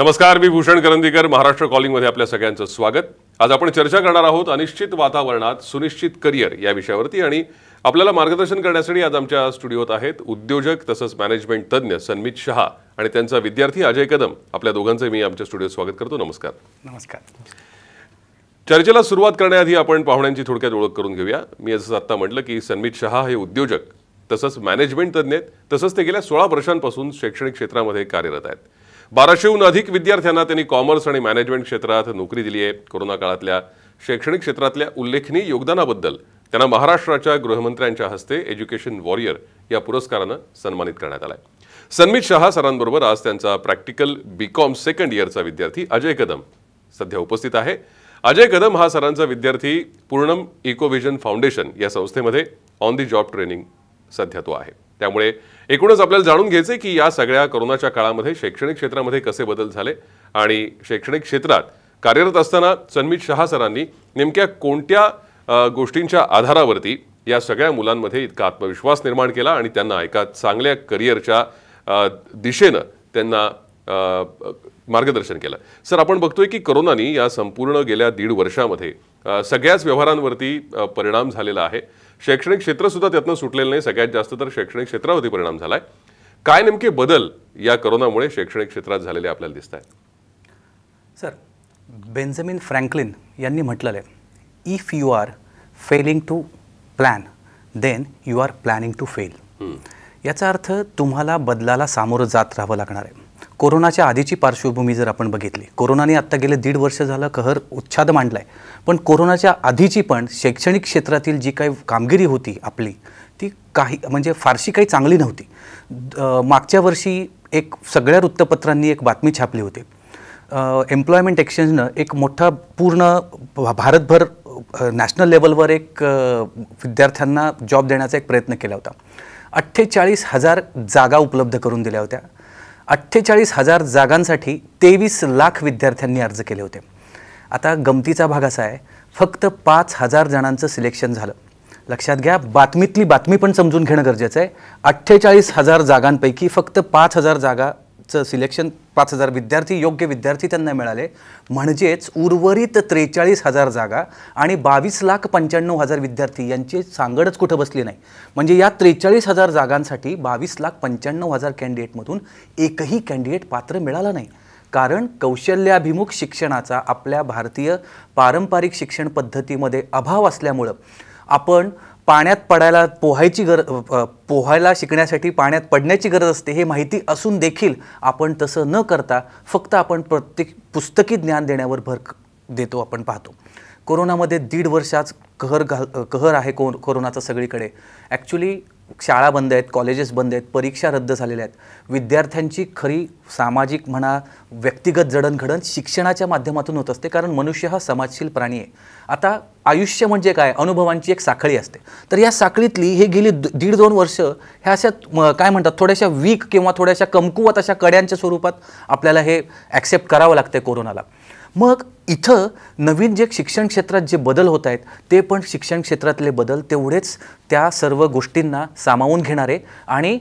नमस्कार मी भूषण करंदीकर महाराष्ट्र कॉलिंगमध्ये आपल्या सगळ्यांचं स्वागत आज आपण चर्चा करणार आहोत अनिश्चित वातावरणात सुनिश्चित करिअर या विषयावरती आणि आपल्याला मार्गदर्शन करण्यासाठी आज आमच्या स्टुडिओत आहेत उद्योजक तसंच मॅनेजमेंट तज्ज्ञ सन्मित शहा आणि त्यांचा विद्यार्थी अजय कदम आपल्या दोघांचं मी आमच्या स्टुडिओत स्वागत करतो नमस्कार नमस्कार चर्चेला सुरुवात करण्याआधी आपण पाहुण्यांची थोडक्यात ओळख करून घेऊया मी असं आत्ता म्हटलं की सन्मित शहा हे उद्योजक तसंच मॅनेजमेंट तज्ज्ञ आहेत तसंच ते गेल्या सोळा वर्षांपासून शैक्षणिक क्षेत्रामध्ये कार्यरत आहेत बाराशेहून अधिक विद्यार्थ्यांना त्यांनी कॉमर्स आणि मॅनेजमेंट क्षेत्रात नोकरी दिली आहे कोरोना काळातल्या शैक्षणिक क्षेत्रातल्या उल्लेखनीय योगदानाबद्दल त्यांना महाराष्ट्राच्या गृहमंत्र्यांच्या हस्ते एज्युकेशन वॉरियर या पुरस्कारानं सन्मानित करण्यात आलाय सन्मित शहा सरांबरोबर आज त्यांचा प्रॅक्टिकल बी कॉम सेकंड इयरचा विद्यार्थी अजय कदम सध्या उपस्थित आहे अजय कदम हा सरांचा विद्यार्थी पूर्णम इकोविजन फाउंडेशन या संस्थेमध्ये ऑन दी जॉब ट्रेनिंग सध्या तो आहे त्यामुळे एकूणच आपल्याला जाणून घ्यायचं की या सगळ्या कोरोनाच्या काळामध्ये शैक्षणिक क्षेत्रामध्ये कसे बदल झाले आणि शैक्षणिक क्षेत्रात कार्यरत असताना सन्मित शहा सरांनी नेमक्या कोणत्या गोष्टींच्या आधारावरती या सगळ्या मुलांमध्ये इतका आत्मविश्वास निर्माण केला आणि त्यांना एका चांगल्या करिअरच्या दिशेनं त्यांना मार्गदर्शन केलं सर आपण बघतोय की करोनानी या संपूर्ण गेल्या दीड वर्षामध्ये सगळ्याच व्यवहारांवरती परिणाम झालेला आहे शैक्षणिक क्षेत्रसुद्धा त्यातनं सुटलेलं नाही सगळ्यात जास्त तर शैक्षणिक क्षेत्रावरती परिणाम झाला आहे काय नेमके बदल या करोनामुळे शैक्षणिक क्षेत्रात झालेले आपल्याला दिसत आहेत सर बेंजामिन फ्रँकलिन यांनी म्हटलेलं आहे if you are failing to plan then you are planning to fail याचा अर्थ तुम्हाला बदलाला सामोरं जात राहावं लागणार आहे कोरोनाच्या आधीची पार्श्वभूमी जर आपण बघितली कोरोनाने आत्ता गेले दीड वर्ष झालं कहर उच्छाद मांडला आहे पण कोरोनाच्या आधीची पण शैक्षणिक क्षेत्रातील जी काही कामगिरी होती आपली ती काही म्हणजे फारशी काही चांगली नव्हती मागच्या वर्षी एक सगळ्या वृत्तपत्रांनी एक बातमी छापली होती एम्प्लॉयमेंट एक्सचेंजनं एक मोठा पूर्ण भारतभर नॅशनल लेवलवर एक विद्यार्थ्यांना जॉब देण्याचा एक प्रयत्न केला होता अठ्ठेचाळीस हजार जागा उपलब्ध करून दिल्या होत्या अठ्ठेचाळीस हजार जागांसाठी तेवीस लाख विद्यार्थ्यांनी अर्ज केले होते आता गमतीचा भाग असा आहे फक्त पाच हजार जणांचं सिलेक्शन झालं लक्षात घ्या बातमीतली बातमी पण समजून घेणं गरजेचं आहे अठ्ठेचाळीस हजार जागांपैकी फक्त पाच हजार जागा चं सिलेक्शन पाच हजार विद्यार्थी योग्य विद्यार्थी त्यांना मिळाले म्हणजेच उर्वरित त्रेचाळीस हजार जागा आणि बावीस लाख पंच्याण्णव हजार विद्यार्थी यांची सांगडच कुठं बसली नाही म्हणजे या त्रेचाळीस हजार जागांसाठी बावीस लाख पंच्याण्णव हजार कॅन्डिडेटमधून एकही कॅन्डिडेट पात्र मिळाला नाही कारण कौशल्याभिमुख शिक्षणाचा आपल्या भारतीय पारंपरिक शिक्षण पद्धतीमध्ये अभाव असल्यामुळं आपण पाण्यात पडायला पोहायची गरज पोहायला शिकण्यासाठी पाण्यात पडण्याची गरज असते हे माहिती असून देखील आपण तसं न करता फक्त आपण प्रत्येक पुस्तकी ज्ञान देण्यावर भर देतो आपण पाहतो कोरोनामध्ये दीड वर्षाच कहर घाल कहर आहे को कोरोनाचा सगळीकडे ॲक्च्युली शाळा बंद आहेत कॉलेजेस बंद आहेत परीक्षा रद्द झालेल्या आहेत विद्यार्थ्यांची खरी सामाजिक म्हणा व्यक्तिगत जडणघडण शिक्षणाच्या माध्यमातून होत असते कारण मनुष्य हा समाजशील प्राणी आहे आता आयुष्य म्हणजे काय अनुभवांची एक साखळी असते तर या साखळीतली हे गेली दीड दोन वर्ष ह्या अशा काय म्हणतात थोड्याशा वीक किंवा थोड्याशा कमकुवत अशा कड्यांच्या स्वरूपात आपल्याला हे ॲक्सेप्ट करावं लागतं कोरोनाला मग इथं नवीन जे शिक्षण क्षेत्रात जे बदल होत आहेत ते पण शिक्षण क्षेत्रातले बदल तेवढेच त्या सर्व गोष्टींना सामावून घेणारे आणि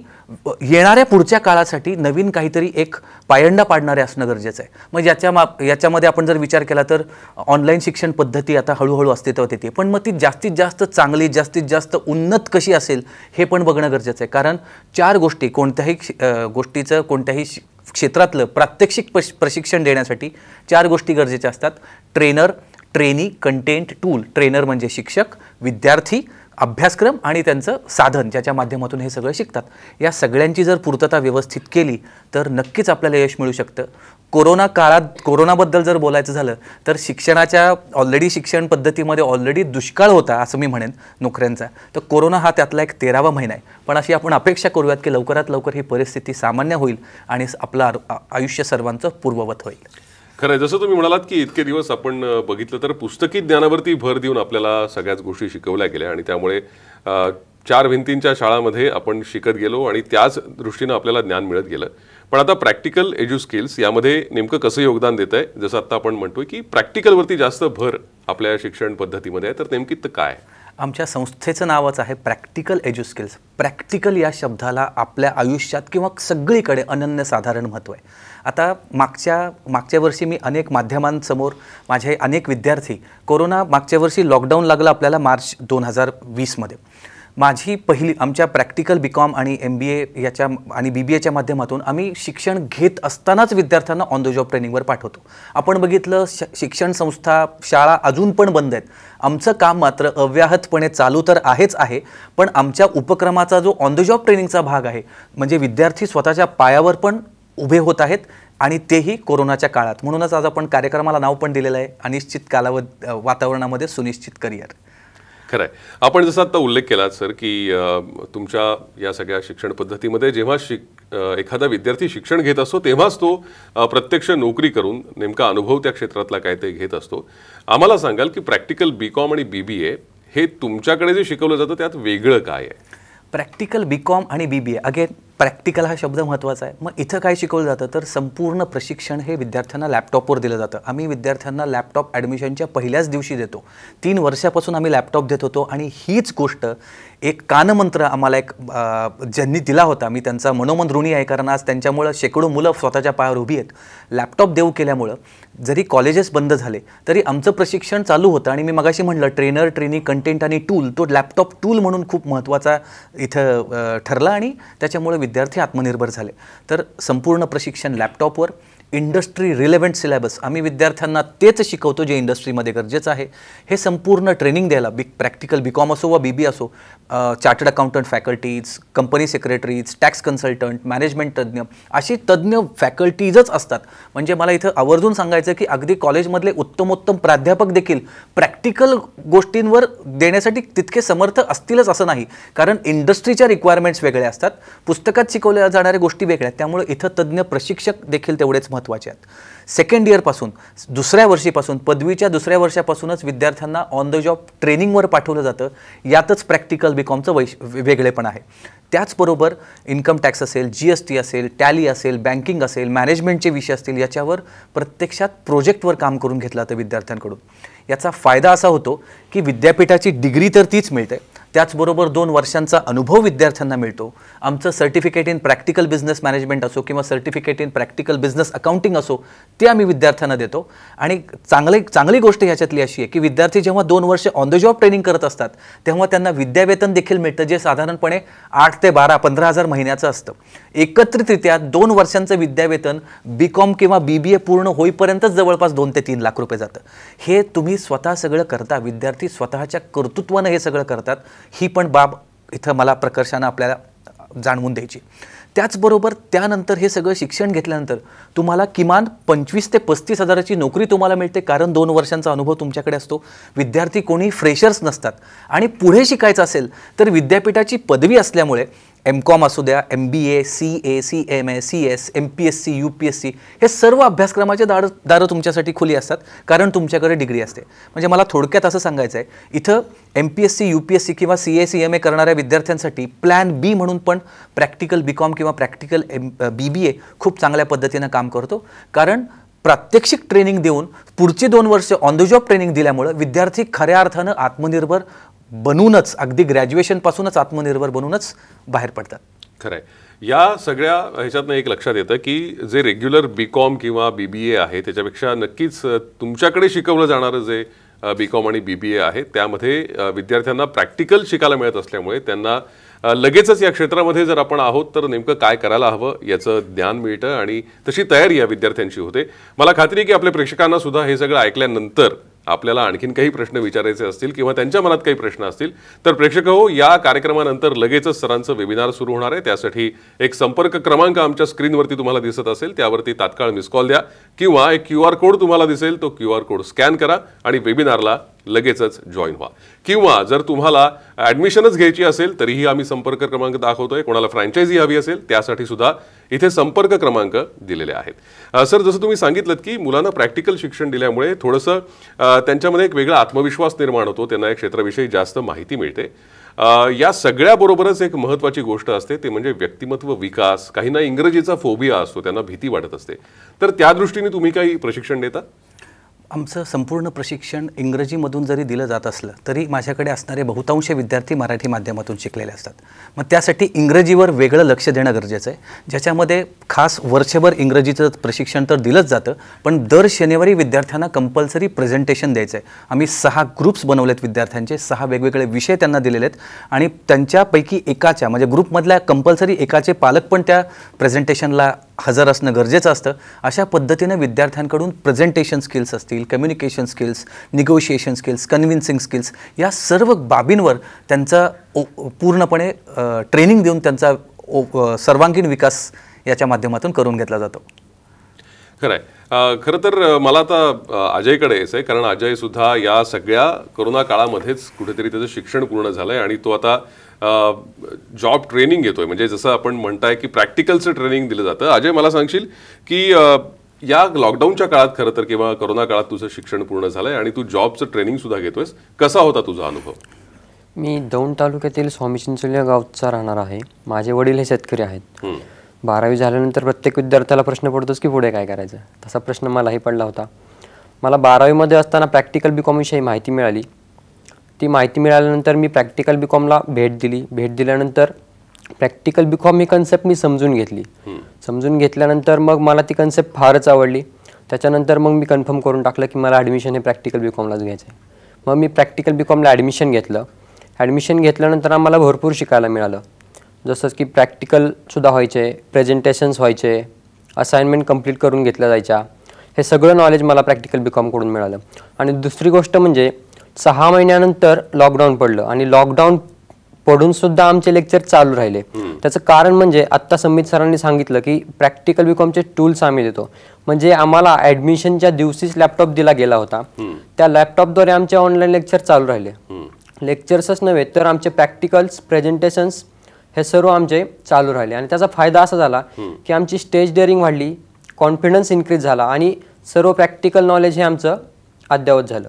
येणाऱ्या पुढच्या काळासाठी नवीन काहीतरी एक पायंडा पाडणारे असणं गरजेचं आहे मग याच्या मा याच्यामध्ये आपण जर विचार केला तर ऑनलाईन शिक्षण पद्धती आता हळूहळू अस्तित्वात येते पण मग ती जास्तीत जास्त चांगली जास्तीत जास्त उन्नत कशी असेल हे पण बघणं गरजेचं आहे कारण चार गोष्टी कोणत्याही गोष्टीचं कोणत्याही क्षेत्रातलं प्रात्यक्षिक प्रश प्रशिक्षण देण्यासाठी चार गोष्टी गरजेच्या असतात trainer trainee content tool trainer म्हणजे शिक्षक विद्यार्थी अभ्यासक्रम आणि त्यांचं साधन ज्याच्या माध्यमातून हे सगळं शिकतात या सगळ्यांची जर पूर्तता व्यवस्थित केली तर नक्कीच आपल्याला यश मिळू शकतं कोरोना काळात कोरोनाबद्दल जर बोलायचं झालं तर शिक्षणाच्या ऑलरेडी शिक्षण पद्धतीमध्ये ऑलरेडी दुष्काळ होता असं मी म्हणेन नोकऱ्यांचा तर कोरोना हा त्यातला एक तेरावा महिना आहे पण अशी आपण अपेक्षा करूयात की लवकरात लवकर ही परिस्थिती सामान्य होईल आणि आपलं आयुष्य सर्वांचं पूर्ववत होईल खरं आहे जसं तुम्ही म्हणालात की इतके दिवस आपण बघितलं तर पुस्तकी ज्ञानावरती भर देऊन आपल्याला सगळ्याच गोष्टी शिकवल्या गेल्या आणि त्यामुळे चार भिंतींच्या शाळामध्ये आपण शिकत गेलो आणि त्याच दृष्टीनं आपल्याला ज्ञान मिळत गेलं पण आता प्रॅक्टिकल एज्यू स्किल्स यामध्ये नेमकं कसं योगदान देत आहे जसं आत्ता आपण म्हणतोय की प्रॅक्टिकलवरती जास्त भर आपल्या शिक्षण पद्धतीमध्ये आहे तर नेमकी तर काय आमच्या संस्थेचं नावच आहे प्रॅक्टिकल एज्यू स्किल्स प्रॅक्टिकल या शब्दाला आपल्या आयुष्यात किंवा सगळीकडे अनन्यसाधारण महत्त्व आहे आता मागच्या मागच्या वर्षी मी अनेक माध्यमांसमोर माझे अनेक विद्यार्थी कोरोना मागच्या वर्षी लॉकडाऊन लागलं आपल्याला मार्च दोन हजार वीसमध्ये माझी पहिली आमच्या प्रॅक्टिकल बी कॉम आणि एम बी ए याच्या आणि बी बी एच्या माध्यमातून आम्ही शिक्षण घेत असतानाच विद्यार्थ्यांना ऑन द जॉब ट्रेनिंगवर पाठवतो आपण बघितलं श शिक्षण संस्था शाळा अजून पण बंद आहेत आमचं काम मात्र अव्याहतपणे चालू तर आहेच आहे पण आमच्या उपक्रमाचा जो ऑन द जॉब ट्रेनिंगचा भाग आहे म्हणजे विद्यार्थी स्वतःच्या पायावर पण उभे होत आहेत आणि तेही कोरोनाच्या काळात म्हणूनच आज आपण कार्यक्रमाला नाव पण दिलेलं आहे अनिश्चित कालावध वातावरणामध्ये सुनिश्चित करिअर खरं आहे आपण जसं आता उल्लेख केलात सर की तुमच्या या सगळ्या शिक्षण पद्धतीमध्ये जेव्हा शिक एखादा विद्यार्थी शिक्षण घेत असतो तेव्हाच तो प्रत्यक्ष नोकरी करून नेमका अनुभव त्या क्षेत्रातला काय ते घेत असतो आम्हाला सांगाल की प्रॅक्टिकल बी कॉम आणि बी बी ए हे तुमच्याकडे जे शिकवलं जातं त्यात वेगळं काय आहे प्रॅक्टिकल बी कॉम आणि बी बी ए अगेन प्रॅक्टिकल हा शब्द महत्त्वाचा आहे मग इथं काय शिकवलं जातं तर संपूर्ण प्रशिक्षण हे विद्यार्थ्यांना लॅपटॉपवर दिलं जातं आम्ही विद्यार्थ्यांना लॅपटॉप ॲडमिशनच्या पहिल्याच दिवशी देतो तीन वर्षापासून आम्ही लॅपटॉप देत होतो आणि हीच गोष्ट एक कानमंत्र आम्हाला एक ज्यांनी दिला होता मी त्यांचा मनोमन ऋणी आहे कारण आज त्यांच्यामुळं शेकडो मुलं स्वतःच्या पायावर उभी आहेत लॅपटॉप देऊ केल्यामुळं जरी कॉलेजेस बंद झाले तरी आमचं प्रशिक्षण चालू होतं आणि मी मगाशी म्हणलं ट्रेनर ट्रेनिंग कंटेंट आणि टूल तो लॅपटॉप टूल म्हणून खूप महत्त्वाचा इथं ठरला आणि त्याच्यामुळे विद्यार्थी आत्मनिर्भर झाले तर संपूर्ण प्रशिक्षण लॅपटॉपवर इंडस्ट्री रिलेव्हंट सिलेबस आम्ही विद्यार्थ्यांना तेच शिकवतो जे इंडस्ट्रीमध्ये गरजेचं आहे हे संपूर्ण ट्रेनिंग द्यायला बी प्रॅक्टिकल बी कॉम असो वा बी बी असो chartered accountant faculties company secretaries tax consultant management तज्ज्ञ अशी तज्ज्ञ फॅकल्टीजच असतात म्हणजे मला इथं आवर्जून सांगायचं की अगदी कॉलेजमधले उत्तमोत्तम प्राध्यापक देखील प्रॅक्टिकल गोष्टींवर देण्यासाठी तितके समर्थ असतीलच असं नाही कारण इंडस्ट्रीच्या रिक्वायरमेंट्स वेगळ्या असतात पुस्तकात शिकवल्या जाणाऱ्या गोष्टी वेगळ्या त्यामुळे इथं तज्ज्ञ प्रशिक्षक देखील तेवढेच महत्त्वाचे आहेत सेकंड इयरपासून दुसऱ्या वर्षीपासून पदवीच्या दुसऱ्या वर्षापासूनच विद्यार्थ्यांना ऑन द जॉब ट्रेनिंगवर पाठवलं जातं यातच प्रॅक्टिकल बी कॉमचं वैश वेगळेपण आहे त्याचबरोबर इन्कम टॅक्स असेल जी एस टी असेल टॅली असेल बँकिंग असेल मॅनेजमेंटचे विषय असतील याच्यावर प्रत्यक्षात प्रोजेक्टवर काम करून घेतलं जातं विद्यार्थ्यांकडून याचा फायदा असा होतो की विद्यापीठाची डिग्री तर तीच मिळते त्याचबरोबर दोन वर्षांचा अनुभव विद्यार्थ्यांना मिळतो आमचं certificate in practical business management असो किंवा certificate in practical business accounting असो ते आम्ही विद्यार्थ्यांना देतो आणि चांगले चांगली गोष्ट ह्याच्यातली अशी आहे की विद्यार्थी जेव्हा दोन वर्ष ऑन द जॉब ट्रेनिंग करत असतात तेव्हा त्यांना विद्यावेतन देखील मिळतं जे साधारणपणे आठ ते बारा पंधरा हजार महिन्याचं असतं एकत्रितरित्या दोन वर्षांचं विद्यावेतन बी कॉम किंवा बी बी ए पूर्ण होईपर्यंतच जवळपास दोन ते तीन लाख रुपये जातं हे तुम्ही स्वतः सगळं करता विद्यार्थी स्वतःच्या कर्तृत्वानं हे सगळं करतात ही पण बाब इथं मला प्रकर्षानं आपल्याला जाणवून द्यायची त्याचबरोबर त्यानंतर हे सगळं शिक्षण घेतल्यानंतर तुम्हाला किमान पंचवीस ते पस्तीस हजाराची नोकरी तुम्हाला मिळते कारण दोन वर्षांचा अनुभव तुमच्याकडे असतो विद्यार्थी कोणी फ्रेशर्स नसतात आणि पुढे शिकायचं असेल तर विद्यापीठाची पदवी असल्यामुळे एम कॉम असू द्या M B A C A C M A C S M P S C U P S C हे सर्व अभ्यासक्रमाचे दार दारं तुमच्यासाठी खुली असतात कारण तुमच्याकडे डिग्री असते म्हणजे मला थोडक्यात असं सांगायचं आहे इथं M P S C U P S C किंवा C A C M A करणाऱ्या विद्यार्थ्यांसाठी प्लॅन बी म्हणून पण प्रॅक्टिकल बी कॉम किंवा practical M B B A खूप चांगल्या पद्धतीनं काम करतो कारण प्रात्यक्षिक ट्रेनिंग देऊन पुढची दोन वर्ष ऑन द जॉब ट्रेनिंग दिल्यामुळं विद्यार्थी खऱ्या अर्थानं आत्मनिर्भर बनूनच अगदी ग्रॅज्युएशनपासूनच आत्मनिर्भर बनूनच बाहेर पडतात खरं आहे या सगळ्या ह्याच्यातनं एक लक्षात येतं की जे रेग्युलर बी कॉम किंवा बी बी ए आहे त्याच्यापेक्षा नक्कीच तुमच्याकडे शिकवलं जाणारं जे बी कॉम आणि बी बी ए आहे त्यामध्ये विद्यार्थ्यांना प्रॅक्टिकल शिकायला मिळत असल्यामुळे त्यांना लगेचच या क्षेत्रामध्ये जर आपण आहोत तर नेमकं काय करायला हवं याचं ज्ञान मिळतं आणि तशी तयारी या विद्यार्थ्यांची होते मला खात्री आहे की आपल्या प्रेक्षकांना सुद्धा हे सगळं ऐकल्यानंतर आपल्याला आणखीन काही प्रश्न विचारायचे असतील किंवा त्यांच्या मनात काही प्रश्न असतील तर प्रेक्षक हो या कार्यक्रमानंतर लगेचच सरांचं वेबिनार सुरू होणार आहे त्यासाठी एक संपर्क क्रमांक आमच्या स्क्रीनवरती तुम्हाला दिसत असेल त्यावरती तात्काळ मिस कॉल द्या किंवा एक क्यू आर कोड तुम्हाला दिसेल तो क्यू आर कोड स्कॅन करा आणि वेबिनारला लगेचच जॉईन व्हा किंवा जर तुम्हाला ॲडमिशनच घ्यायची असेल तरीही आम्ही संपर्क क्रमांक दाखवतोय कोणाला फ्रँचायझी हवी असेल त्यासाठी सुद्धा इथे संपर्क क्रमांक दिलेले आहेत सर जसं तुम्ही सांगितलं की मुलांना प्रॅक्टिकल शिक्षण दिल्यामुळे थोडंसं त्यांच्यामध्ये एक वेगळा आत्मविश्वास निर्माण होतो त्यांना या क्षेत्राविषयी जास्त माहिती मिळते या सगळ्याबरोबरच एक महत्त्वाची गोष्ट असते ते म्हणजे व्यक्तिमत्व विकास काहींना इंग्रजीचा फोबिया असतो त्यांना भीती वाटत असते तर त्या दृष्टीने तुम्ही काही प्रशिक्षण देता आमचं संपूर्ण प्रशिक्षण इंग्रजीमधून जरी दिलं जात असलं तरी माझ्याकडे असणारे बहुतांश विद्यार्थी मराठी माध्यमातून शिकलेले असतात मग त्यासाठी इंग्रजीवर वेगळं लक्ष देणं गरजेचं आहे ज्याच्यामध्ये खास वर्षभर इंग्रजीचं प्रशिक्षण तर दिलंच जातं पण दर शनिवारी विद्यार्थ्यांना कंपल्सरी प्रेझेंटेशन द्यायचं आहे आम्ही सहा ग्रुप्स बनवलेत विद्यार्थ्यांचे सहा वेगवेगळे विषय त्यांना दिलेले आहेत आणि त्यांच्यापैकी एकाच्या म्हणजे ग्रुपमधल्या कंपल्सरी एकाचे पालक पण त्या प्रेझेंटेशनला हजर असणं गरजेचं असतं अशा पद्धतीनं विद्यार्थ्यांकडून प्रेझेंटेशन स्किल्स असतील communication skills negotiation skills convincing skills या सर्व बाबींवर त्यांचा पूर्णपणे ट्रेनिंग देऊन त्यांचा सर्वांगीण विकास याच्या माध्यमातून करून घेतला जातो खरं आहे खरं तर मला आता अजयकडे यायचं आहे कारण अजयसुद्धा या सगळ्या कोरोना काळामध्येच कुठेतरी त्याचं शिक्षण पूर्ण झालं आहे आणि तो आता जॉब ट्रेनिंग घेतोय म्हणजे जसं आपण म्हणताय की प्रॅक्टिकलचं ट्रेनिंग दिलं जातं अजय मला सांगशील की या लॉकडाऊनच्या काळात खरं तर किंवा करोना काळात तुझं शिक्षण पूर्ण झालंय आणि तू जॉबचं ट्रेनिंग सुद्धा घेतोयस कसा होता तुझा अनुभव मी दौंड तालुक्यातील स्वामी चिंचोली गावचा राहणार आहे माझे वडील हे शेतकरी आहेत बारावी झाल्यानंतर प्रत्येक विद्यार्थ्याला प्रश्न पडतोच की पुढे काय करायचं तसा प्रश्न मलाही पडला होता मला बारावीमध्ये असताना प्रॅक्टिकल बी कॉमविषयी माहिती मिळाली ती माहिती मिळाल्यानंतर मी प्रॅक्टिकल बी कॉमला भेट दिली भेट दिल्यानंतर प्रॅक्टिकल बी कॉम ही कन्सेप्ट मी समजून घेतली समजून घेतल्यानंतर मग मला ती कन्सेप्ट फारच आवडली त्याच्यानंतर मग मी कन्फर्म करून टाकलं की मला ॲडमिशन हे प्रॅक्टिकल बी कॉमलाच घ्यायचं आहे मग मी प्रॅक्टिकल बी कॉमला ॲडमिशन घेतलं ॲडमिशन घेतल्यानंतर आम्हाला भरपूर शिकायला मिळालं जसं की प्रॅक्टिकलसुद्धा व्हायचे प्रेझेंटेशन्स व्हायचे असाइनमेंट कम्प्लीट करून घेतल्या जायच्या हे सगळं नॉलेज मला प्रॅक्टिकल बी कॉमकडून मिळालं आणि दुसरी गोष्ट म्हणजे सहा महिन्यानंतर लॉकडाऊन पडलं आणि लॉकडाऊन पडून सुद्धा आमचे लेक्चर चालू राहिले त्याचं कारण म्हणजे आत्ता संमित सरांनी सांगितलं की प्रॅक्टिकल बीकॉमचे टूल्स आम्ही देतो म्हणजे आम्हाला ॲडमिशनच्या दिवशीच लॅपटॉप दिला गेला होता त्या लॅपटॉपद्वारे आमचे ऑनलाईन लेक्चर चालू राहिले लेक्चर्सच नव्हे तर आमचे प्रॅक्टिकल्स प्रेझेंटेशन्स हे सर्व आमचे चालू राहिले आणि त्याचा फायदा असा झाला की आमची स्टेज डेअरिंग वाढली कॉन्फिडन्स इन्क्रीज झाला आणि सर्व प्रॅक्टिकल नॉलेज हे आमचं अद्यावत झालं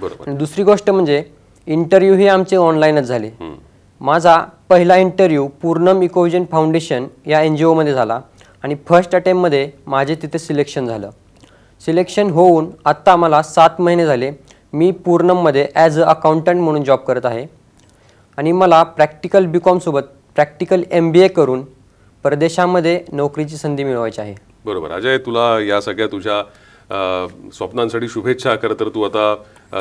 बरोबर दुसरी गोष्ट म्हणजे इंटरव्ह्यू हे आमचे ऑनलाईनच झाले माझा पहिला इंटरव्ह्यू पूर्णम इकोविजन फाउंडेशन या एन जी ओमध्ये झाला आणि फर्स्ट अटेम्प्टमध्ये माझे तिथे सिलेक्शन झालं सिलेक्शन होऊन आत्ता मला सात महिने झाले मी पूर्णममध्ये ॲज अ अकाउंटंट म्हणून जॉब करत आहे आणि मला प्रॅक्टिकल बी कॉमसोबत प्रॅक्टिकल एम बी ए करून परदेशामध्ये नोकरीची संधी मिळवायची आहे बरोबर अजय तुला या सगळ्या तुझ्या स्वप्नांसाठी शुभेच्छा खरं तर तू आता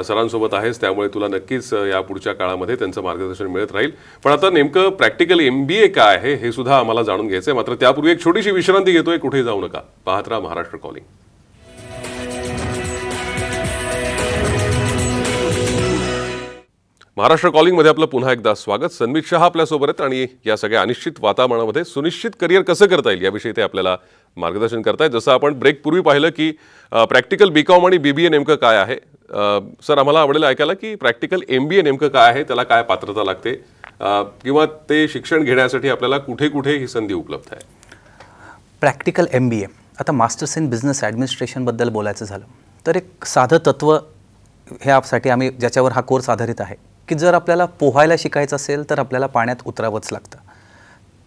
सरांसोबत आहेस त्यामुळे तुला नक्कीच या पुढच्या काळामध्ये त्यांचं मार्गदर्शन मिळत राहील पण आता नेमकं प्रॅक्टिकल एम बी ए काय आहे हे सुद्धा आम्हाला जाणून घ्यायचं आहे मात्र त्यापूर्वी एक छोटीशी विश्रांती घेतोय कुठे जाऊ नका पाहत राहा महाराष्ट्र कॉलिंग महाराष्ट्र कॉलिंगमध्ये आपलं पुन्हा एकदा स्वागत सन्मित शहा आपल्यासोबत आहेत आणि या सगळ्या अनिश्चित वातावरणामध्ये सुनिश्चित करिअर कसं करता येईल याविषयी ते आपल्याला मार्गदर्शन करतायत जसं आपण ब्रेकपूर्वी पाहिलं की प्रॅक्टिकल बी कॉम आणि बीबीए नेमकं काय आहे सर आम्हाला आवडेल ऐकायला की प्रॅक्टिकल एम बी ए नेमकं काय आहे त्याला काय पात्रता लागते किंवा ते शिक्षण घेण्यासाठी आपल्याला कुठे कुठे ही संधी उपलब्ध आहे प्रॅक्टिकल एम बी ए आता मास्टर्स इन बिझनेस ॲडमिनिस्ट्रेशनबद्दल बोलायचं झालं तर एक साधं तत्त्व ह्यासाठी आम्ही ज्याच्यावर हा कोर्स आधारित आहे की जर आपल्याला पोहायला शिकायचं असेल तर आपल्याला पाण्यात उतरावंच लागतं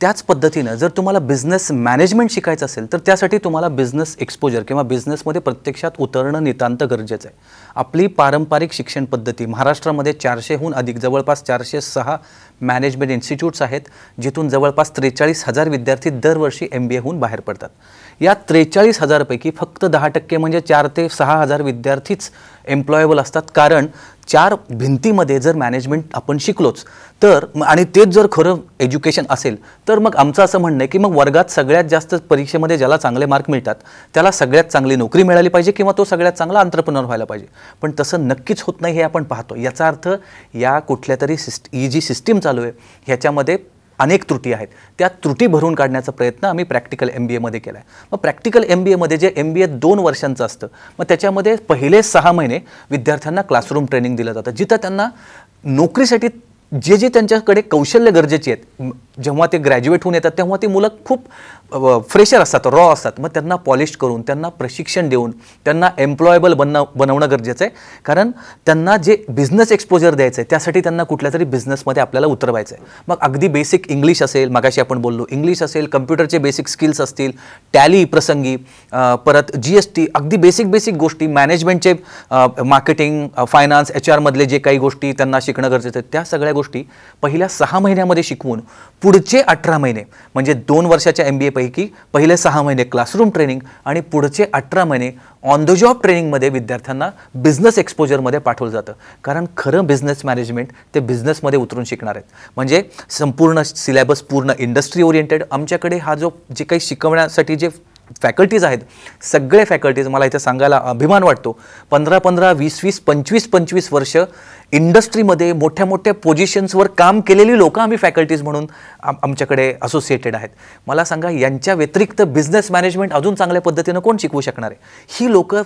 त्याच पद्धतीनं जर तुम्हाला बिझनेस मॅनेजमेंट शिकायचं असेल तर त्यासाठी तुम्हाला बिझनेस एक्सपोजर किंवा बिझनेसमध्ये प्रत्यक्षात उतरणं नितांत गरजेचं आहे आपली पारंपरिक शिक्षण पद्धती महाराष्ट्रामध्ये चारशेहून अधिक जवळपास चारशे सहा मॅनेजमेंट इन्स्टिट्यूट्स आहेत जिथून जवळपास त्रेचाळीस हजार विद्यार्थी दरवर्षी एम बी एहून बाहेर पडतात या त्रेचाळीस हजारपैकी फक्त दहा टक्के म्हणजे चार ते सहा हजार विद्यार्थीच एम्प्लॉयबल असतात कारण चार भिंतीमध्ये जर मॅनेजमेंट आपण शिकलोच तर आणि तेच जर खरं एज्युकेशन असेल तर मग आमचं असं म्हणणं आहे की मग वर्गात सगळ्यात जास्त परीक्षेमध्ये ज्याला चांगले मार्क मिळतात त्याला सगळ्यात चांगली नोकरी मिळाली पाहिजे किंवा तो सगळ्यात चांगला अंतरप्रनर व्हायला पाहिजे पण तसं नक्कीच होत नाही हे आपण पाहतो याचा अर्थ या कुठल्या तरी सिस्ट ही जी सिस्टीम चालू आहे ह्याच्यामध्ये अनेक त्रुटी आहेत त्या त्रुटी भरून काढण्याचा प्रयत्न आम्ही प्रॅक्टिकल एम बी एमध्ये केला आहे मग प्रॅक्टिकल एम बी एमध्ये जे एम बी ए दोन वर्षांचं असतं मग त्याच्यामध्ये पहिले सहा महिने विद्यार्थ्यांना क्लासरूम ट्रेनिंग दिलं जातं जिथं त्यांना नोकरीसाठी जे जे त्यांच्याकडे कौशल्य गरजेचे आहेत जेव्हा ते ग्रॅज्युएट होऊन येतात तेव्हा ते मुलं खूप फ्रेशर असतात रॉ असतात मग त्यांना पॉलिश करून त्यांना प्रशिक्षण देऊन त्यांना एम्प्लॉयबल बनव बनवणं गरजेचं आहे कारण त्यांना जे बिझनेस एक्सपोजर द्यायचं आहे त्यासाठी त्यांना कुठल्या तरी बिझनेसमध्ये आपल्याला उतरवायचं आहे मग अगदी बेसिक इंग्लिश असेल मागाशी आपण बोललो इंग्लिश असेल कम्प्युटरचे बेसिक स्किल्स असतील टॅली प्रसंगी परत जी एस टी अगदी बेसिक बेसिक गोष्टी मॅनेजमेंटचे मार्केटिंग फायनान्स एच आरमधले जे काही गोष्टी त्यांना शिकणं गरजेचं आहे त्या सगळ्या गोष्टी पहिल्या सहा महिन्यामध्ये शिकवून पुढचे अठरा महिने म्हणजे दोन वर्षाच्या एम बी एपैकी पहिले सहा महिने क्लासरूम ट्रेनिंग आणि पुढचे अठरा महिने ऑन द जॉब ट्रेनिंगमध्ये विद्यार्थ्यांना बिझनेस एक्सपोजरमध्ये पाठवलं जातं कारण खरं बिझनेस मॅनेजमेंट ते बिझनेसमध्ये उतरून शिकणार आहेत म्हणजे संपूर्ण सिलेबस पूर्ण इंडस्ट्री ओरिएंटेड आमच्याकडे हा जो जे काही शिकवण्यासाठी जे फॅकल्टीज आहेत सगळे फॅकल्टीज मला इथं सांगायला अभिमान वाटतो पंधरा पंधरा वीस वीस पंचवीस पंचवीस वर्ष इंडस्ट्रीमध्ये मोठ्या मोठ्या पोझिशन्सवर काम केलेली लोकं आम्ही फॅकल्टीज म्हणून आम आमच्याकडे असोसिएटेड आहेत मला सांगा यांच्या व्यतिरिक्त बिझनेस मॅनेजमेंट अजून चांगल्या पद्धतीनं कोण शिकवू शकणार आहे ही लोकं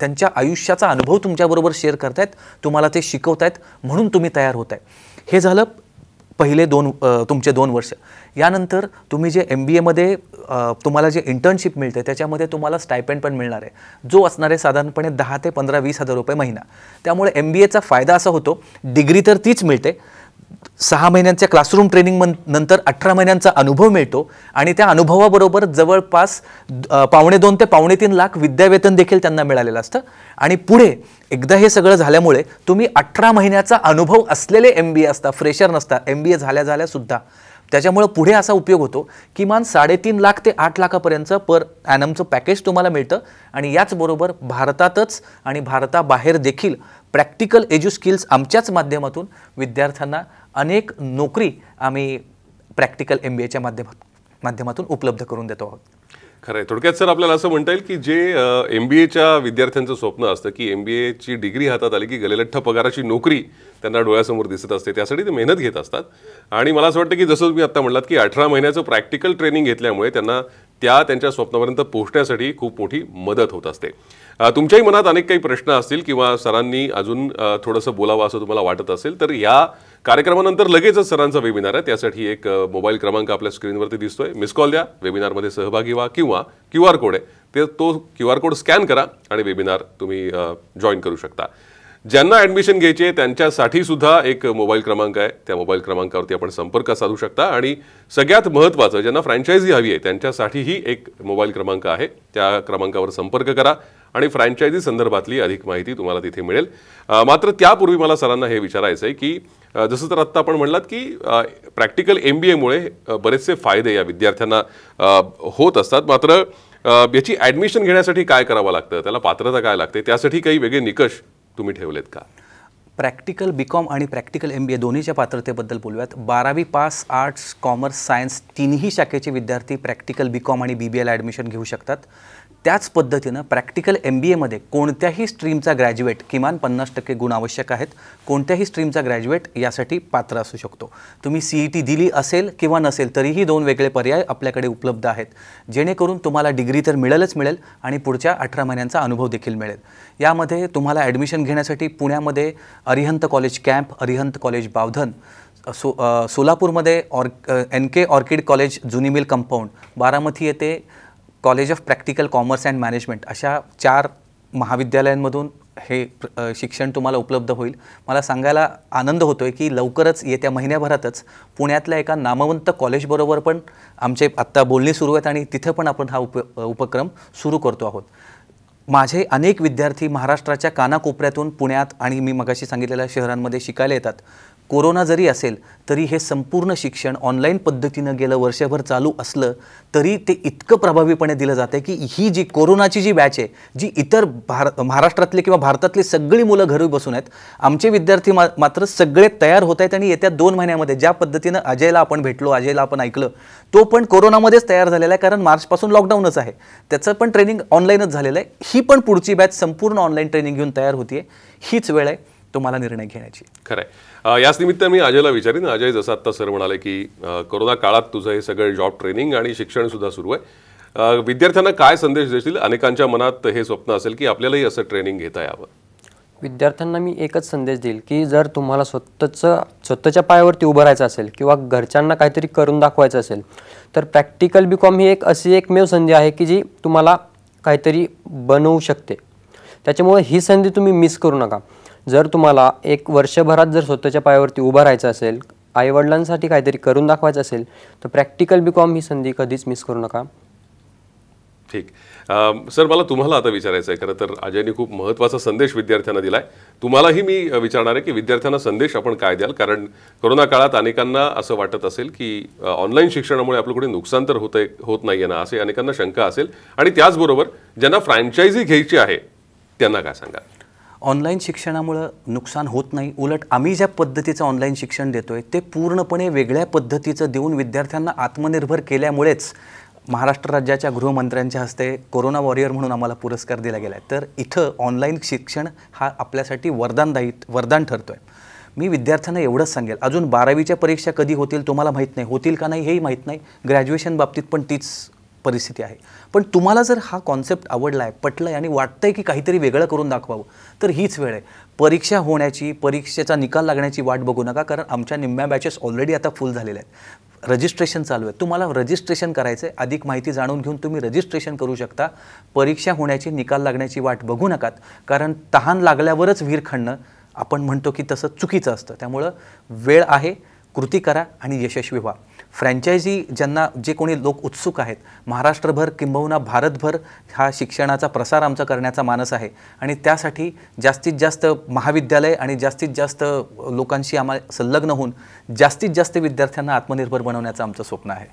त्यांच्या आयुष्याचा अनुभव तुमच्याबरोबर शेअर करतायत तुम्हाला ते शिकवतायत म्हणून तुम्ही तयार होत आहे हे झालं पहिले दोन तुमचे दोन वर्ष यानंतर तुम्ही जे एम बी एमध्ये तुम्हाला जे इंटर्नशिप मिळते त्याच्यामध्ये तुम्हाला स्टायपेंड पण मिळणार आहे जो असणार आहे साधारणपणे दहा ते पंधरा वीस हजार रुपये महिना त्यामुळे एम बी एचा फायदा असा होतो डिग्री तर तीच मिळते सहा महिन्यांच्या क्लासरूम ट्रेनिंग मन नंतर अठरा महिन्यांचा अनुभव मिळतो आणि त्या अनुभवाबरोबर जवळपास पावणे दोन ते पावणे तीन लाख विद्यावेतन देखील त्यांना मिळालेलं असतं आणि पुढे एकदा हे सगळं झाल्यामुळे तुम्ही अठरा महिन्याचा अनुभव असलेले एम बी ए असता फ्रेशर नसता एम बी ए झाल्या झाल्यासुद्धा त्याच्यामुळं पुढे असा उपयोग होतो किमान साडेतीन लाख ते आठ लाखापर्यंत पर ॲनमचं पॅकेज तुम्हाला मिळतं आणि याचबरोबर भारतातच आणि भारताबाहेर देखील प्रॅक्टिकल एज्यू स्किल्स आमच्याच माध्यमातून विद्यार्थ्यांना अनेक नोकरी आम्ही प्रॅक्टिकल एम बी एच्या माध्यमात माध्यमातून उपलब्ध करून देतो आहोत खरं आहे थोडक्यात सर आपल्याला असं म्हणता येईल की जे एम बी एच्या विद्यार्थ्यांचं स्वप्न असतं की एम बी एची डिग्री हातात आली की गलेलठ्ठ पगाराची नोकरी त्यांना डोळ्यासमोर दिसत असते त्यासाठी ते मेहनत घेत असतात आणि मला असं वाटतं की जसं तुम्ही आत्ता म्हणलात की अठरा महिन्याचं प्रॅक्टिकल ट्रेनिंग घेतल्यामुळे त्यांना त्या त्यांच्या स्वप्नापर्यंत पोहोचण्यासाठी खूप मोठी मदत होत असते तुमच्याही मनात अनेक काही प्रश्न असतील किंवा सरांनी अजून थोडंसं बोलावं असं तुम्हाला वाटत असेल तर या कार्यक्रमानंतर लगेचच सरांचा वेबिनार आहे त्यासाठी एक मोबाईल क्रमांक आपल्या स्क्रीनवरती दिसतोय मिस कॉल द्या वेबिनारमध्ये सहभागी व्हा किंवा क्यू आर कोड आहे ते तो क्यू आर कोड स्कॅन करा आणि वेबिनार तुम्ही जॉईन करू शकता ज्यांना ॲडमिशन घ्यायची आहे त्यांच्यासाठी सुद्धा एक मोबाईल क्रमांक आहे त्या मोबाईल क्रमांकावरती आपण संपर्क साधू शकता आणि सगळ्यात महत्त्वाचं ज्यांना फ्रँचायझी हवी आहे त्यांच्यासाठीही एक मोबाईल क्रमांक आहे त्या क्रमांकावर संपर्क करा आणि फ्रँचायझी संदर्भातली अधिक माहिती तुम्हाला तिथे मिळेल मात्र त्यापूर्वी मला सरांना हे विचारायचं आहे की जसं तर आत्ता आपण म्हणलात की प्रॅक्टिकल एम बी एमुळे बरेचसे फायदे या विद्यार्थ्यांना होत असतात मात्र याची ॲडमिशन घेण्यासाठी काय करावं लागतं त्याला पात्रता काय लागते त्यासाठी काही वेगळे निकष तुम्ही ठेवलेत का प्रॅक्टिकल बी कॉम आणि प्रॅक्टिकल एम बी ए दोन्हीच्या पात्रतेबद्दल बोलूयात बारावी पास आर्ट्स कॉमर्स सायन्स तिन्ही शाखेचे विद्यार्थी प्रॅक्टिकल बी कॉम आणि बी बी एला ॲडमिशन घेऊ शकतात त्याच पद्धतीनं प्रॅक्टिकल एम बी एमध्ये कोणत्याही स्ट्रीमचा ग्रॅज्युएट किमान पन्नास टक्के गुण आवश्यक आहेत कोणत्याही स्ट्रीमचा ग्रॅज्युएट यासाठी पात्र असू शकतो तुम्ही सी ई टी दिली असेल किंवा नसेल तरीही दोन वेगळे पर्याय आपल्याकडे उपलब्ध आहेत जेणेकरून तुम्हाला डिग्री तर मिळेलच मिळेल आणि पुढच्या अठरा महिन्यांचा अनुभव देखील मिळेल यामध्ये तुम्हाला ॲडमिशन घेण्यासाठी पुण्यामध्ये Arihant college camp Arihant college Bavdhan सो सोलापूरमध्ये ऑर्क एन के ऑर्किड कॉलेज जुनी मिल कंपाऊंड बारामती येथे college of practical commerce and management अशा चार महाविद्यालयांमधून हे शिक्षण तुम्हाला उपलब्ध होईल मला सांगायला आनंद होतो आहे की लवकरच येत्या महिन्याभरातच पुण्यातल्या एका नामवंत कॉलेजबरोबर पण आमचे आत्ता बोलणी सुरू आहेत आणि तिथं पण आपण हा उप उपक्रम सुरू करतो आहोत माझे अनेक विद्यार्थी महाराष्ट्राच्या कानाकोपऱ्यातून पुण्यात आणि मी मगाशी सांगितलेल्या शहरांमध्ये शिकायला येतात कोरोना जरी असेल तरी हे संपूर्ण शिक्षण ऑनलाईन पद्धतीनं गेलं वर्षभर चालू असलं तरी ते इतकं प्रभावीपणे दिलं जातं की ही जी कोरोनाची जी बॅच आहे जी इतर भार महाराष्ट्रातले किंवा भारतातली सगळी मुलं घरी बसून आहेत आमचे विद्यार्थी मा मात्र सगळे तयार होत आहेत आणि येत्या दोन महिन्यामध्ये ज्या पद्धतीनं अजयला आपण भेटलो अजयला आपण ऐकलं तो पण कोरोनामध्येच तयार झालेला आहे कारण मार्चपासून लॉकडाऊनच आहे त्याचं पण ट्रेनिंग ऑनलाईनच झालेलं आहे ही पण पुढची बॅच संपूर्ण ऑनलाईन ट्रेनिंग घेऊन तयार होती हीच वेळ आहे तुम्हाला निर्णय घेण्याची खरंय याच निमित्त मी अजयला विचारीन अजय जसं आता सर म्हणाले की कोरोना काळात तुझं हे सगळं जॉब ट्रेनिंग आणि शिक्षण सुद्धा सुरू आहे विद्यार्थ्यांना काय संदेश देशील अनेकांच्या मनात हे स्वप्न असेल की आपल्यालाही असं ट्रेनिंग घेता यावं विद्यार्थ्यांना मी एकच संदेश देईल की जर तुम्हाला स्वतःचं स्वतःच्या पायावरती उभं राहायचं असेल किंवा घरच्यांना काहीतरी करून दाखवायचं असेल तर प्रॅक्टिकल बी ही एक अशी एकमेव संधी आहे की जी तुम्हाला काहीतरी बनवू शकते त्याच्यामुळे ही संधी तुम्ही मिस करू नका जर तुम्हाला एक वर्षभरात जर स्वतःच्या पायावरती उभा राहायचं असेल आईवडिलांसाठी काहीतरी करून दाखवायचं असेल तर प्रॅक्टिकल बी कॉम ही संधी कधीच मिस करू नका ठीक सर मला तुम्हाला आता विचारायचं आहे खरं तर अजयने खूप महत्त्वाचा संदेश विद्यार्थ्यांना दिला आहे तुम्हालाही मी विचारणार आहे की विद्यार्थ्यांना संदेश आपण काय द्याल कारण कोरोना काळात अनेकांना असं वाटत असेल की ऑनलाईन शिक्षणामुळे आपलं कुठे नुकसान तर होत होत नाही आहे ना असे अनेकांना शंका असेल आणि त्याचबरोबर ज्यांना फ्रँचायझी घ्यायची आहे त्यांना काय सांगा ऑनलाईन शिक्षणामुळं नुकसान होत नाही उलट आम्ही ज्या पद्धतीचं ऑनलाईन शिक्षण देतो आहे ते पूर्णपणे वेगळ्या पद्धतीचं देऊन विद्यार्थ्यांना आत्मनिर्भर केल्यामुळेच महाराष्ट्र राज्याच्या गृहमंत्र्यांच्या हस्ते कोरोना वॉरियर म्हणून आम्हाला पुरस्कार दिला गेला आहे तर इथं ऑनलाईन शिक्षण हा आपल्यासाठी वरदानदायी वरदान ठरतो आहे मी विद्यार्थ्यांना एवढंच सांगेल अजून बारावीच्या परीक्षा कधी होतील तुम्हाला माहीत नाही होतील का नाही हेही माहीत नाही ग्रॅज्युएशन बाबतीत पण तीच परिस्थिती आहे पण तुम्हाला जर हा कॉन्सेप्ट आवडला आहे पटलं आहे आणि वाटतं आहे की काहीतरी वेगळं करून दाखवावं तर हीच वेळ आहे परीक्षा होण्याची परीक्षेचा निकाल लागण्याची वाट बघू नका कारण आमच्या निम्म्या बॅचेस ऑलरेडी आता फुल झालेल्या आहेत रजिस्ट्रेशन चालू आहे तुम्हाला रजिस्ट्रेशन करायचं आहे अधिक माहिती जाणून घेऊन तुम्ही रजिस्ट्रेशन करू शकता परीक्षा होण्याची निकाल लागण्याची वाट बघू नकात कारण तहान लागल्यावरच विहीर खणणं आपण म्हणतो की तसं चुकीचं असतं त्यामुळं वेळ आहे कृती करा आणि यशस्वी व्हा फ्रँचायझी ज्यांना जे कोणी लोक उत्सुक आहेत महाराष्ट्रभर किंबहुना भारतभर हा शिक्षणाचा प्रसार आमचा करण्याचा मानस आहे आणि त्यासाठी जास्तीत जास्त महाविद्यालय आणि जास्तीत जास्त लोकांशी आम्हाला संलग्न होऊन जास्तीत जास्त विद्यार्थ्यांना आत्मनिर्भर बनवण्याचं आमचं स्वप्न आहे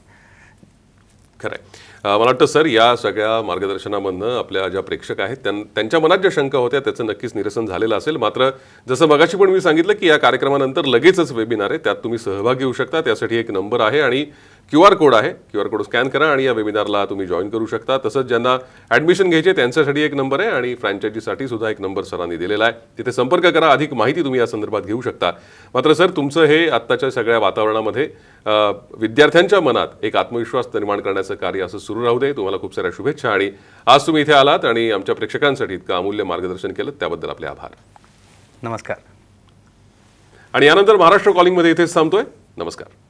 खरं आहे मला वाटतं सर या सगळ्या मार्गदर्शनामधनं आपल्या ज्या प्रेक्षक आहेत त्यां त्यांच्या मनात ज्या शंका होत्या त्याचं नक्कीच निरसन झालेलं असेल मात्र जसं मगाशी पण मी सांगितलं की या कार्यक्रमानंतर लगेचच वेबिनार आहे त्यात तुम्ही सहभागी होऊ शकता त्यासाठी एक नंबर आहे आणि क्यू आर कोड आहे क्यू आर कोड स्कॅन करा आणि या वेबिनारला तुम्ही जॉईन करू शकता तसंच ज्यांना ॲडमिशन घ्यायचे त्यांच्यासाठी एक नंबर आहे आणि फ्रँचायजीसाठी सुद्धा एक नंबर सरांनी दिलेला आहे तिथे संपर्क करा अधिक माहिती तुम्ही या संदर्भात घेऊ शकता मात्र सर तुमचं हे आत्ताच्या सगळ्या वातावरणामध्ये विद्यार्थ्यांच्या मनात एक आत्मविश्वास निर्माण करण्याचं कार्य असं सुरू राहू दे तुम्हाला खूप साऱ्या शुभेच्छा आणि आज तुम्ही इथे आलात आणि आमच्या प्रेक्षकांसाठी इतकं अमूल्य मार्गदर्शन केलं त्याबद्दल आपले आभार नमस्कार आणि यानंतर महाराष्ट्र कॉलिंगमध्ये इथेच थांबतोय नमस्कार